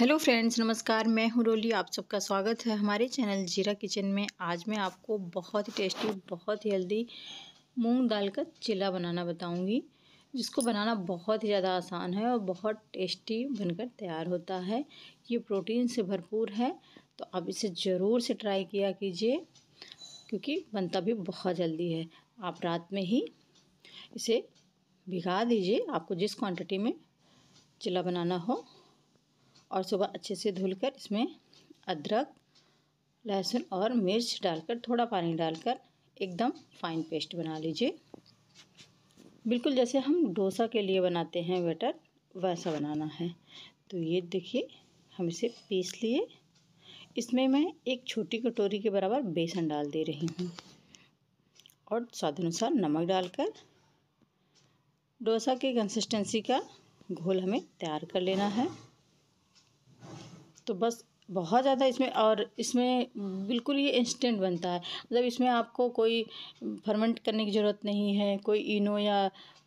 hello friends नमस्कार मैं हूं रोली आप सबका स्वागत है हमारे चैनल जीरा किचन में आज मैं आपको बहुत ही टेस्टी बहुत ही हेल्दी मूंग दाल का चिल्ला बनाना बताऊंगी जिसको बनाना बहुत ही ज़्यादा आसान है और बहुत टेस्टी बनकर तैयार होता है ये प्रोटीन से भरपूर है तो आप इसे ज़रूर से ट्राई किया कीजिए क्योंकि बनता भी बहुत जल्दी है आप रात में ही इसे भिगा दीजिए आपको जिस क्वान्टिटी में चिल्ला बनाना हो और सुबह अच्छे से धुलकर इसमें अदरक लहसुन और मिर्च डालकर थोड़ा पानी डालकर एकदम फाइन पेस्ट बना लीजिए बिल्कुल जैसे हम डोसा के लिए बनाते हैं बैटर वैसा बनाना है तो ये देखिए हम इसे पीस लिए इसमें मैं एक छोटी कटोरी के बराबर बेसन डाल दे रही हूँ और स्वाद अनुसार नमक डालकर डोसा के कंसिस्टेंसी का घोल हमें तैयार कर लेना है तो बस बहुत ज़्यादा इसमें और इसमें बिल्कुल ये इंस्टेंट बनता है मतलब इसमें आपको कोई फर्मेंट करने की ज़रूरत नहीं है कोई इनो या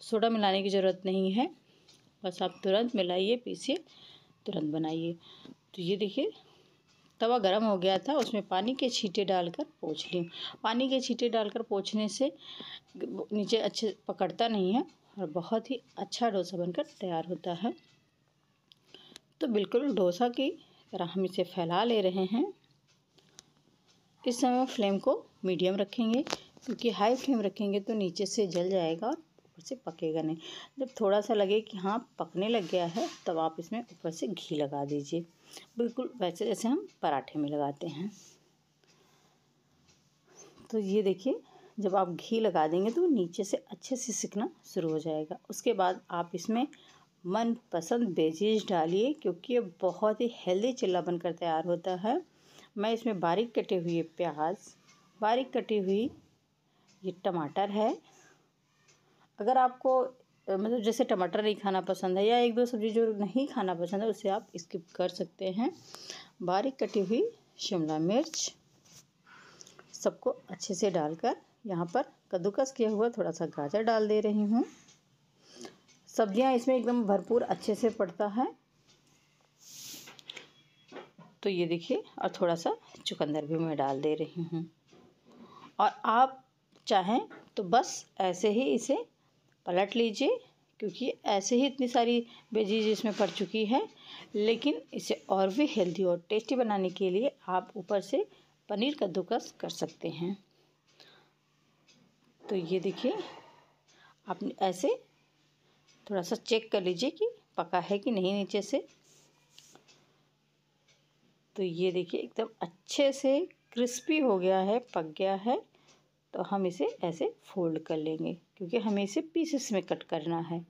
सोडा मिलाने की ज़रूरत नहीं है बस आप तुरंत मिलाइए पीसिए तुरंत बनाइए तो ये देखिए तवा गरम हो गया था उसमें पानी के छींटे डालकर पोछ ली पानी के छींटे डालकर पोछने से नीचे अच्छे पकड़ता नहीं है और बहुत ही अच्छा डोसा बनकर तैयार होता है तो बिल्कुल डोसा की तरह हम इसे फैला ले रहे हैं इस समय फ्लेम को मीडियम रखेंगे क्योंकि हाई फ्लेम रखेंगे तो नीचे से जल जाएगा और ऊपर से पकेगा नहीं जब थोड़ा सा लगे कि हाँ पकने लग गया है तब आप इसमें ऊपर से घी लगा दीजिए बिल्कुल वैसे जैसे हम पराठे में लगाते हैं तो ये देखिए जब आप घी लगा देंगे तो नीचे से अच्छे से सिकना शुरू हो जाएगा उसके बाद आप इसमें मनपसंद बेजीज डालिए क्योंकि ये बहुत ही हेल्दी चिल्ला बनकर तैयार होता है मैं इसमें बारीक कटे हुए प्याज बारीक कटी हुई ये टमाटर है अगर आपको मतलब जैसे टमाटर नहीं खाना पसंद है या एक दो सब्ज़ी जो नहीं खाना पसंद है उसे आप स्किप कर सकते हैं बारीक कटी हुई शिमला मिर्च सबको अच्छे से डालकर यहाँ पर कद्दूकस किया हुआ थोड़ा सा गाजर डाल दे रही हूँ सब्जियां इसमें एकदम भरपूर अच्छे से पड़ता है तो ये देखिए और थोड़ा सा चुकंदर भी मैं डाल दे रही हूँ और आप चाहें तो बस ऐसे ही इसे पलट लीजिए क्योंकि ऐसे ही इतनी सारी वेजीज इसमें पड़ चुकी है लेकिन इसे और भी हेल्दी और टेस्टी बनाने के लिए आप ऊपर से पनीर कद्दूकस कर सकते हैं तो ये देखिए आप ऐसे थोड़ा सा चेक कर लीजिए कि पका है कि नहीं नीचे से तो ये देखिए एकदम अच्छे से क्रिस्पी हो गया है पक गया है तो हम इसे ऐसे फोल्ड कर लेंगे क्योंकि हमें इसे पीसेस में कट करना है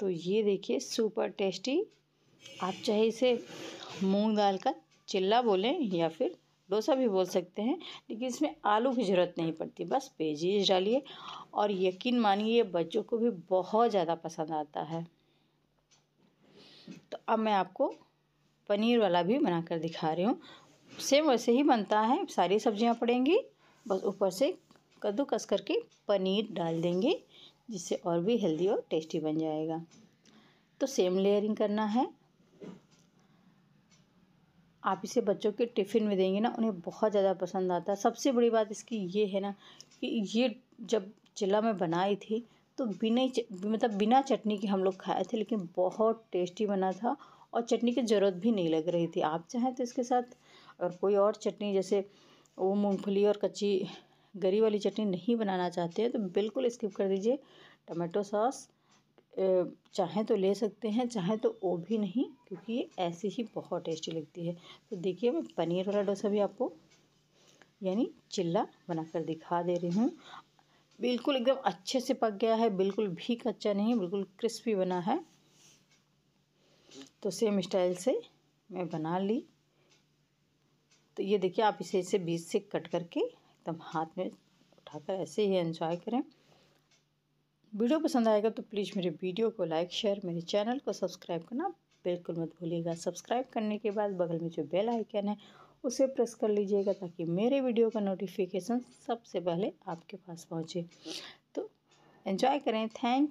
तो ये देखिए सुपर टेस्टी आप चाहे इसे मूंग दाल का चिल्ला बोलें या फिर डोसा भी बोल सकते हैं लेकिन इसमें आलू की ज़रूरत नहीं पड़ती बस पेजीज डालिए और यकीन मानिए बच्चों को भी बहुत ज़्यादा पसंद आता है तो अब मैं आपको पनीर वाला भी बना कर दिखा रही हूँ सेम वैसे ही बनता है सारी सब्जियाँ पड़ेंगी बस ऊपर से कद्दूकस करके पनीर डाल देंगे जिससे और भी हेल्दी और टेस्टी बन जाएगा तो सेम लेयरिंग करना है आप इसे बच्चों के टिफ़िन में देंगे ना उन्हें बहुत ज़्यादा पसंद आता है सबसे बड़ी बात इसकी ये है ना कि ये जब चिल्ला में बनाई थी तो बिना मतलब बिना चटनी के हम लोग खाए थे लेकिन बहुत टेस्टी बना था और चटनी की ज़रूरत भी नहीं लग रही थी आप चाहें तो इसके साथ अगर कोई और चटनी जैसे वो मूँगफली और कच्ची गरी वाली चटनी नहीं बनाना चाहते हैं तो बिल्कुल स्किप कर दीजिए टमाटो सॉस चाहें तो ले सकते हैं चाहें तो वो भी नहीं क्योंकि ये ऐसी ही बहुत टेस्टी लगती है तो देखिए मैं पनीर वाला डोसा भी आपको यानी चिल्ला बनाकर दिखा दे रही हूँ बिल्कुल एकदम अच्छे से पक गया है बिल्कुल भी कच्चा नहीं बिल्कुल क्रिस्पी बना है तो सेम स्टाइल से मैं बना ली तो ये देखिए आप इसे इसे बीच से कट करके एकदम हाथ में उठाकर ऐसे ही एंजॉय करें वीडियो पसंद आएगा तो प्लीज़ मेरे वीडियो को लाइक शेयर मेरे चैनल को सब्सक्राइब करना बिल्कुल मत भूलिएगा सब्सक्राइब करने के बाद बगल में जो बेल आइकन है उसे प्रेस कर लीजिएगा ताकि मेरे वीडियो का नोटिफिकेशन सबसे पहले आपके पास पहुँचे तो एंजॉय करें थैंक